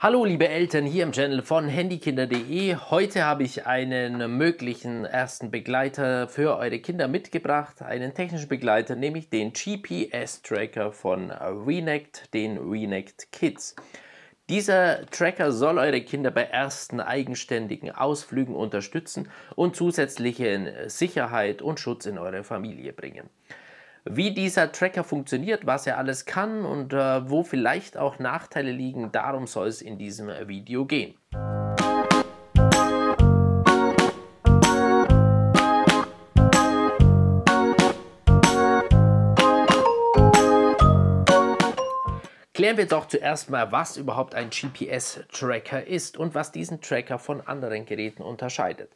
Hallo liebe Eltern hier im Channel von handykinder.de. Heute habe ich einen möglichen ersten Begleiter für eure Kinder mitgebracht. Einen technischen Begleiter, nämlich den GPS-Tracker von Renect, den Renect Kids. Dieser Tracker soll eure Kinder bei ersten eigenständigen Ausflügen unterstützen und zusätzliche Sicherheit und Schutz in eure Familie bringen wie dieser Tracker funktioniert, was er alles kann und äh, wo vielleicht auch Nachteile liegen, darum soll es in diesem Video gehen. Klären wir doch zuerst mal, was überhaupt ein GPS-Tracker ist und was diesen Tracker von anderen Geräten unterscheidet.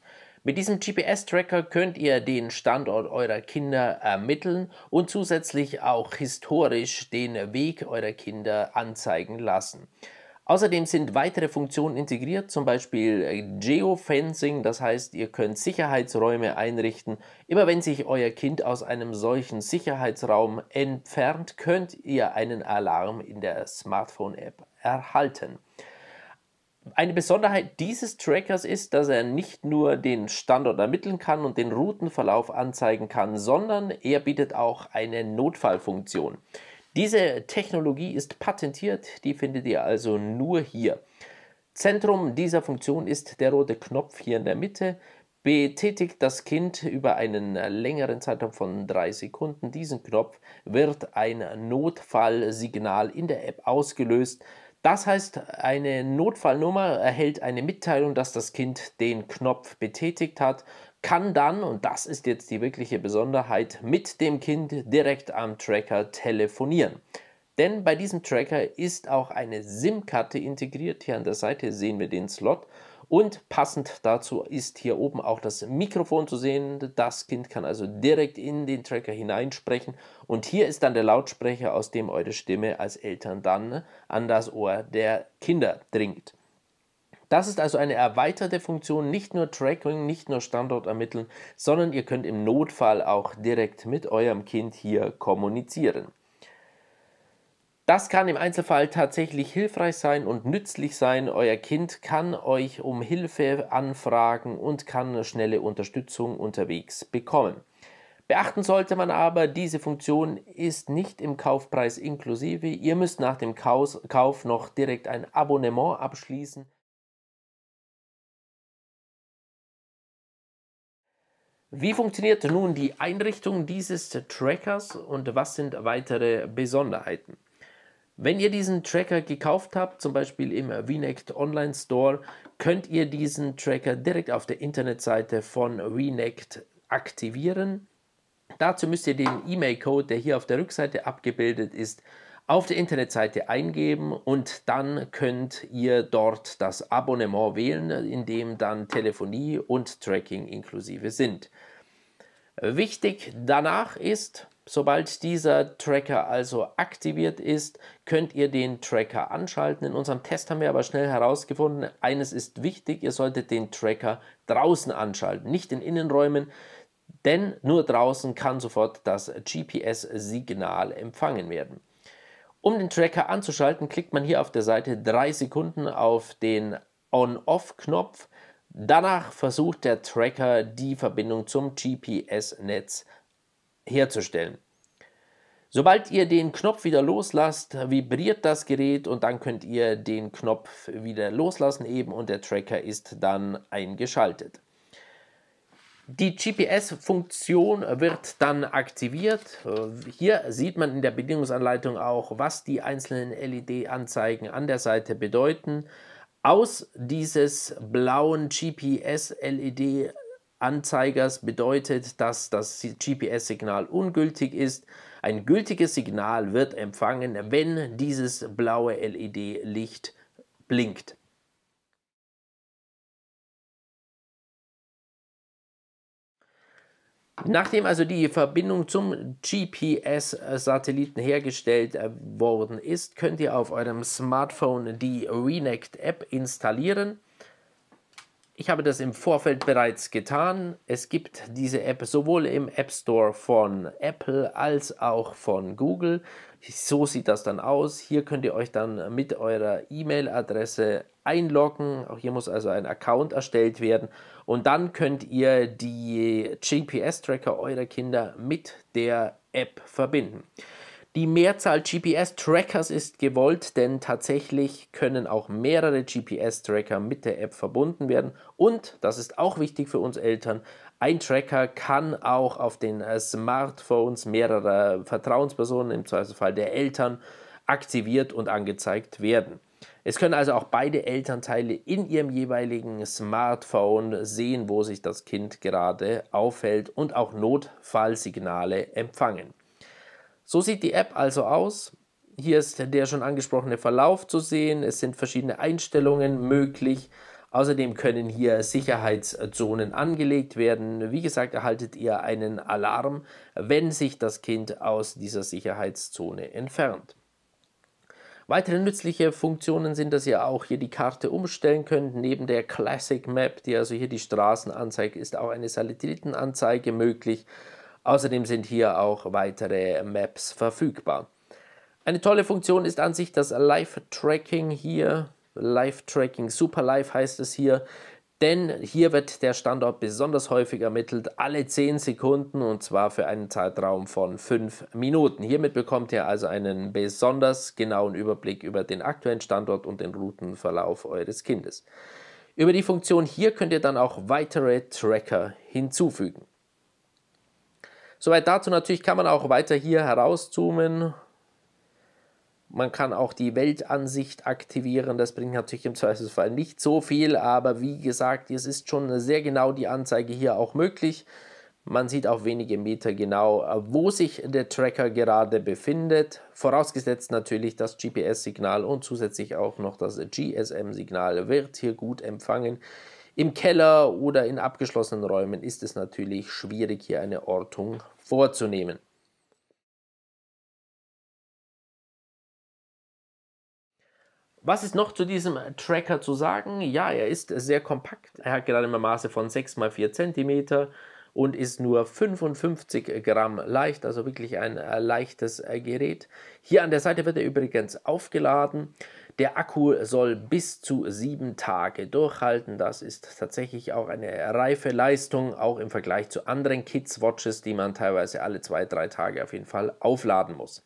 Mit diesem GPS-Tracker könnt ihr den Standort eurer Kinder ermitteln und zusätzlich auch historisch den Weg eurer Kinder anzeigen lassen. Außerdem sind weitere Funktionen integriert, zum Beispiel äh, Geofencing, das heißt, ihr könnt Sicherheitsräume einrichten. Immer wenn sich euer Kind aus einem solchen Sicherheitsraum entfernt, könnt ihr einen Alarm in der Smartphone-App erhalten. Eine Besonderheit dieses Trackers ist, dass er nicht nur den Standort ermitteln kann und den Routenverlauf anzeigen kann, sondern er bietet auch eine Notfallfunktion. Diese Technologie ist patentiert, die findet ihr also nur hier. Zentrum dieser Funktion ist der rote Knopf hier in der Mitte. Betätigt das Kind über einen längeren Zeitraum von drei Sekunden diesen Knopf, wird ein Notfallsignal in der App ausgelöst, das heißt, eine Notfallnummer erhält eine Mitteilung, dass das Kind den Knopf betätigt hat, kann dann, und das ist jetzt die wirkliche Besonderheit, mit dem Kind direkt am Tracker telefonieren. Denn bei diesem Tracker ist auch eine SIM-Karte integriert. Hier an der Seite sehen wir den Slot und passend dazu ist hier oben auch das Mikrofon zu sehen. Das Kind kann also direkt in den Tracker hineinsprechen. Und hier ist dann der Lautsprecher, aus dem eure Stimme als Eltern dann an das Ohr der Kinder dringt. Das ist also eine erweiterte Funktion, nicht nur Tracking, nicht nur Standort ermitteln, sondern ihr könnt im Notfall auch direkt mit eurem Kind hier kommunizieren. Das kann im Einzelfall tatsächlich hilfreich sein und nützlich sein. Euer Kind kann euch um Hilfe anfragen und kann schnelle Unterstützung unterwegs bekommen. Beachten sollte man aber, diese Funktion ist nicht im Kaufpreis inklusive. Ihr müsst nach dem Kauf noch direkt ein Abonnement abschließen. Wie funktioniert nun die Einrichtung dieses Trackers und was sind weitere Besonderheiten? Wenn ihr diesen Tracker gekauft habt, zum Beispiel im VNECT Online Store, könnt ihr diesen Tracker direkt auf der Internetseite von VNECT aktivieren. Dazu müsst ihr den E-Mail-Code, der hier auf der Rückseite abgebildet ist, auf der Internetseite eingeben und dann könnt ihr dort das Abonnement wählen, in dem dann Telefonie und Tracking inklusive sind. Wichtig danach ist, Sobald dieser Tracker also aktiviert ist, könnt ihr den Tracker anschalten. In unserem Test haben wir aber schnell herausgefunden, eines ist wichtig, ihr solltet den Tracker draußen anschalten, nicht in Innenräumen, denn nur draußen kann sofort das GPS-Signal empfangen werden. Um den Tracker anzuschalten, klickt man hier auf der Seite 3 Sekunden auf den On-Off-Knopf. Danach versucht der Tracker die Verbindung zum GPS-Netz herzustellen. Sobald ihr den Knopf wieder loslasst, vibriert das Gerät und dann könnt ihr den Knopf wieder loslassen eben und der Tracker ist dann eingeschaltet. Die GPS-Funktion wird dann aktiviert. Hier sieht man in der Bedienungsanleitung auch, was die einzelnen LED-Anzeigen an der Seite bedeuten. Aus dieses blauen GPS-LED Anzeigers bedeutet, dass das GPS-Signal ungültig ist. Ein gültiges Signal wird empfangen, wenn dieses blaue LED-Licht blinkt. Nachdem also die Verbindung zum GPS-Satelliten hergestellt äh, worden ist, könnt ihr auf eurem Smartphone die Renact-App installieren. Ich habe das im Vorfeld bereits getan. Es gibt diese App sowohl im App Store von Apple als auch von Google. So sieht das dann aus. Hier könnt ihr euch dann mit eurer E-Mail-Adresse einloggen. Auch hier muss also ein Account erstellt werden. Und dann könnt ihr die GPS-Tracker eurer Kinder mit der App verbinden. Die Mehrzahl GPS-Trackers ist gewollt, denn tatsächlich können auch mehrere GPS-Tracker mit der App verbunden werden. Und, das ist auch wichtig für uns Eltern, ein Tracker kann auch auf den äh, Smartphones mehrerer Vertrauenspersonen, im Zweifelsfall der Eltern, aktiviert und angezeigt werden. Es können also auch beide Elternteile in ihrem jeweiligen Smartphone sehen, wo sich das Kind gerade aufhält und auch Notfallsignale empfangen. So sieht die App also aus. Hier ist der schon angesprochene Verlauf zu sehen. Es sind verschiedene Einstellungen möglich. Außerdem können hier Sicherheitszonen angelegt werden. Wie gesagt, erhaltet ihr einen Alarm, wenn sich das Kind aus dieser Sicherheitszone entfernt. Weitere nützliche Funktionen sind, dass ihr auch hier die Karte umstellen könnt. Neben der Classic Map, die also hier die Straßen anzeigt, ist auch eine Satellitenanzeige möglich. Außerdem sind hier auch weitere Maps verfügbar. Eine tolle Funktion ist an sich das Live-Tracking hier. Live-Tracking, Super Live heißt es hier. Denn hier wird der Standort besonders häufig ermittelt, alle 10 Sekunden und zwar für einen Zeitraum von 5 Minuten. Hiermit bekommt ihr also einen besonders genauen Überblick über den aktuellen Standort und den Routenverlauf eures Kindes. Über die Funktion hier könnt ihr dann auch weitere Tracker hinzufügen. Soweit dazu natürlich kann man auch weiter hier herauszoomen. Man kann auch die Weltansicht aktivieren. Das bringt natürlich im Zweifelsfall nicht so viel, aber wie gesagt, es ist schon sehr genau die Anzeige hier auch möglich. Man sieht auch wenige Meter genau, wo sich der Tracker gerade befindet. Vorausgesetzt natürlich das GPS-Signal und zusätzlich auch noch das GSM-Signal wird hier gut empfangen. Im Keller oder in abgeschlossenen Räumen ist es natürlich schwierig, hier eine Ortung vorzunehmen. Was ist noch zu diesem Tracker zu sagen? Ja, er ist sehr kompakt. Er hat gerade eine Maße von 6 x 4 cm und ist nur 55 Gramm leicht, also wirklich ein äh, leichtes äh, Gerät. Hier an der Seite wird er übrigens aufgeladen. Der Akku soll bis zu sieben Tage durchhalten. Das ist tatsächlich auch eine reife Leistung, auch im Vergleich zu anderen Kids Watches, die man teilweise alle zwei, drei Tage auf jeden Fall aufladen muss.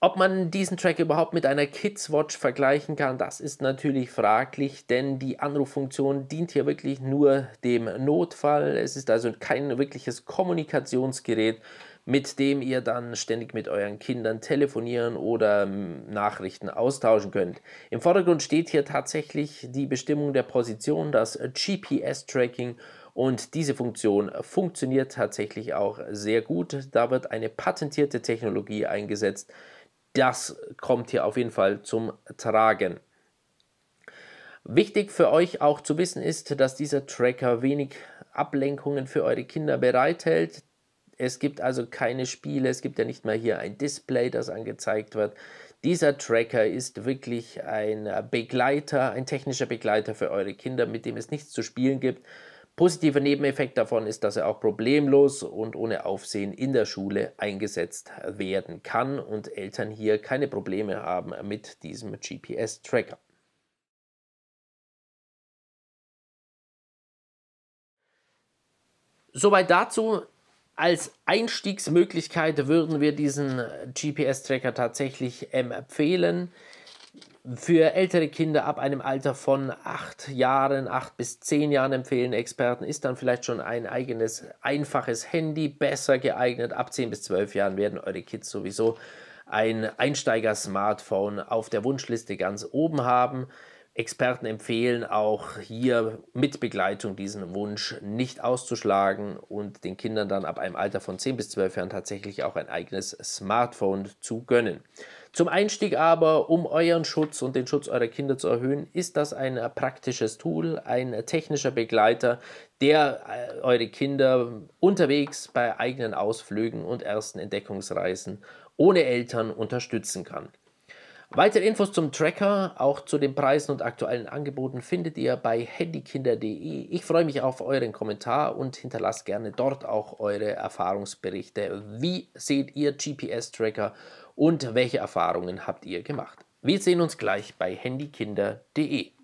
Ob man diesen Track überhaupt mit einer Kids Watch vergleichen kann, das ist natürlich fraglich, denn die Anruffunktion dient hier wirklich nur dem Notfall. Es ist also kein wirkliches Kommunikationsgerät, mit dem ihr dann ständig mit euren Kindern telefonieren oder hm, Nachrichten austauschen könnt. Im Vordergrund steht hier tatsächlich die Bestimmung der Position, das GPS-Tracking und diese Funktion funktioniert tatsächlich auch sehr gut. Da wird eine patentierte Technologie eingesetzt. Das kommt hier auf jeden Fall zum Tragen. Wichtig für euch auch zu wissen ist, dass dieser Tracker wenig Ablenkungen für eure Kinder bereithält. Es gibt also keine Spiele, es gibt ja nicht mal hier ein Display, das angezeigt wird. Dieser Tracker ist wirklich ein äh, Begleiter, ein technischer Begleiter für eure Kinder, mit dem es nichts zu spielen gibt. Positiver Nebeneffekt davon ist, dass er auch problemlos und ohne Aufsehen in der Schule eingesetzt werden kann und Eltern hier keine Probleme haben mit diesem GPS-Tracker. Soweit dazu. Als Einstiegsmöglichkeit würden wir diesen äh, GPS-Tracker tatsächlich ähm, empfehlen. Für ältere Kinder ab einem Alter von 8 Jahren, 8 bis 10 Jahren empfehlen Experten, ist dann vielleicht schon ein eigenes, einfaches Handy besser geeignet. Ab 10 bis 12 Jahren werden eure Kids sowieso ein Einsteiger-Smartphone auf der Wunschliste ganz oben haben. Experten empfehlen auch hier mit Begleitung diesen Wunsch nicht auszuschlagen und den Kindern dann ab einem Alter von 10 bis 12 Jahren tatsächlich auch ein eigenes Smartphone zu gönnen. Zum Einstieg aber, um euren Schutz und den Schutz eurer Kinder zu erhöhen, ist das ein praktisches Tool, ein technischer Begleiter, der äh, eure Kinder unterwegs bei eigenen Ausflügen und ersten Entdeckungsreisen ohne Eltern unterstützen kann. Weitere Infos zum Tracker, auch zu den Preisen und aktuellen Angeboten findet ihr bei handykinder.de. Ich freue mich auf euren Kommentar und hinterlasst gerne dort auch eure Erfahrungsberichte. Wie seht ihr GPS-Tracker und welche Erfahrungen habt ihr gemacht? Wir sehen uns gleich bei handykinder.de.